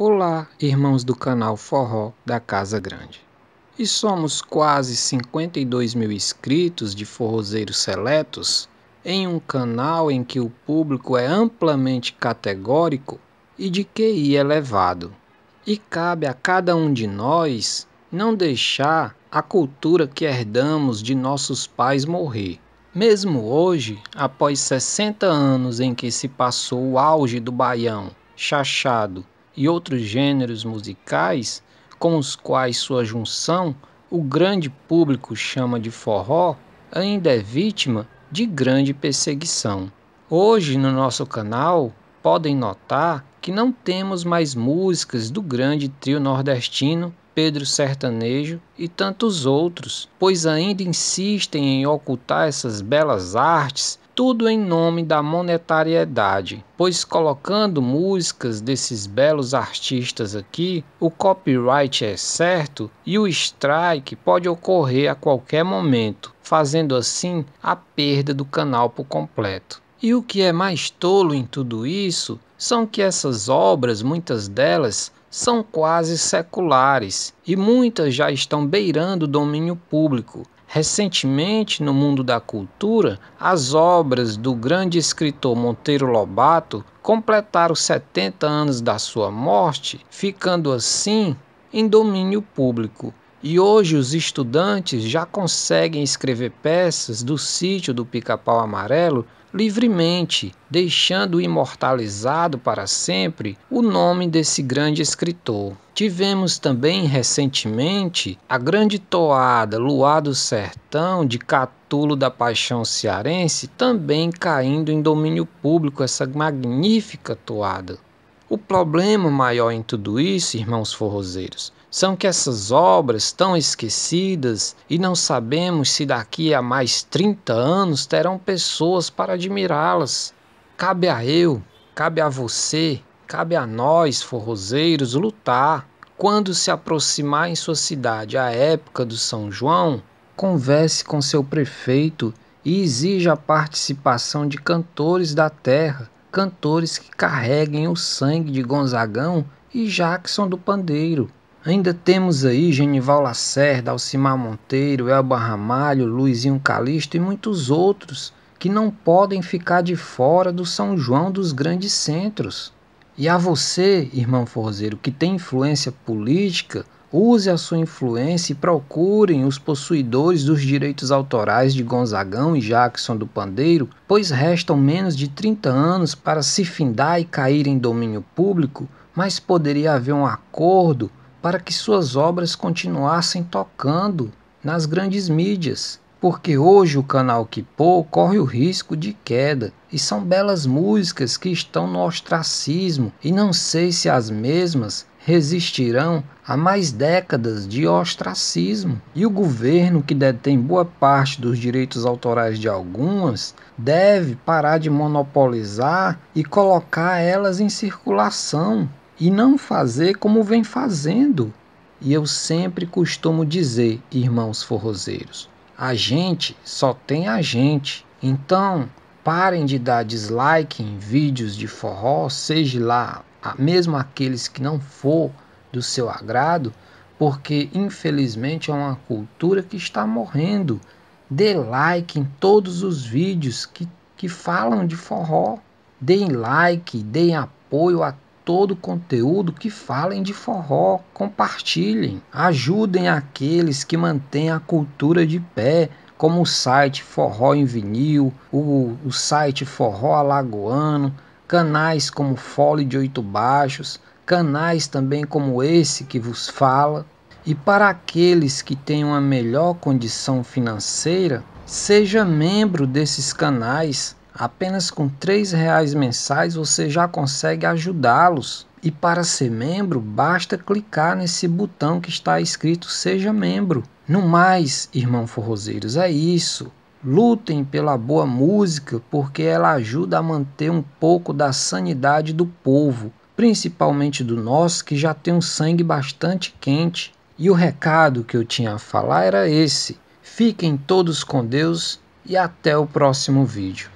Olá, irmãos do canal Forró da Casa Grande. E somos quase 52 mil inscritos de forrozeiros seletos em um canal em que o público é amplamente categórico e de QI elevado. E cabe a cada um de nós não deixar a cultura que herdamos de nossos pais morrer. Mesmo hoje, após 60 anos em que se passou o auge do baião, chachado e outros gêneros musicais, com os quais sua junção o grande público chama de forró, ainda é vítima de grande perseguição. Hoje, no nosso canal, podem notar que não temos mais músicas do grande trio nordestino Pedro Sertanejo e tantos outros, pois ainda insistem em ocultar essas belas artes tudo em nome da monetariedade, pois colocando músicas desses belos artistas aqui, o copyright é certo e o strike pode ocorrer a qualquer momento, fazendo assim a perda do canal por completo. E o que é mais tolo em tudo isso são que essas obras, muitas delas, são quase seculares e muitas já estão beirando o domínio público, Recentemente, no mundo da cultura, as obras do grande escritor Monteiro Lobato completaram 70 anos da sua morte, ficando assim em domínio público. E hoje os estudantes já conseguem escrever peças do sítio do Pica-Pau Amarelo livremente, deixando imortalizado para sempre o nome desse grande escritor. Tivemos também recentemente a grande toada Luar do Sertão de Catulo da Paixão Cearense, também caindo em domínio público essa magnífica toada. O problema maior em tudo isso, irmãos forrozeiros, são que essas obras estão esquecidas e não sabemos se daqui a mais 30 anos terão pessoas para admirá-las. Cabe a eu, cabe a você, cabe a nós, forrozeiros, lutar. Quando se aproximar em sua cidade a época do São João, converse com seu prefeito e exija a participação de cantores da terra cantores que carreguem o sangue de Gonzagão e Jackson do Pandeiro. Ainda temos aí Genival Lacerda, Alcimar Monteiro, Elba Ramalho, Luizinho Calixto e muitos outros que não podem ficar de fora do São João dos grandes centros. E a você, irmão forzeiro, que tem influência política, use a sua influência e procurem os possuidores dos direitos autorais de Gonzagão e Jackson do Pandeiro, pois restam menos de 30 anos para se findar e cair em domínio público, mas poderia haver um acordo para que suas obras continuassem tocando nas grandes mídias. Porque hoje o canal Kipô corre o risco de queda, e são belas músicas que estão no ostracismo, e não sei se as mesmas resistirão a mais décadas de ostracismo. E o governo, que detém boa parte dos direitos autorais de algumas, deve parar de monopolizar e colocar elas em circulação e não fazer como vem fazendo. E eu sempre costumo dizer, irmãos forrozeiros, a gente só tem a gente. Então, parem de dar dislike em vídeos de forró, seja lá mesmo aqueles que não for do seu agrado, porque infelizmente é uma cultura que está morrendo. Dê like em todos os vídeos que, que falam de forró. Deem like, deem apoio a todo o conteúdo que falem de forró. Compartilhem, ajudem aqueles que mantêm a cultura de pé, como o site Forró em Vinil, o, o site Forró Alagoano canais como fole de oito baixos, canais também como esse que vos fala. E para aqueles que têm uma melhor condição financeira, seja membro desses canais. Apenas com R$ reais mensais você já consegue ajudá-los. E para ser membro, basta clicar nesse botão que está escrito Seja Membro. No mais, irmão Forrozeiros, é isso. Lutem pela boa música, porque ela ajuda a manter um pouco da sanidade do povo, principalmente do nosso que já tem um sangue bastante quente. E o recado que eu tinha a falar era esse: fiquem todos com Deus e até o próximo vídeo.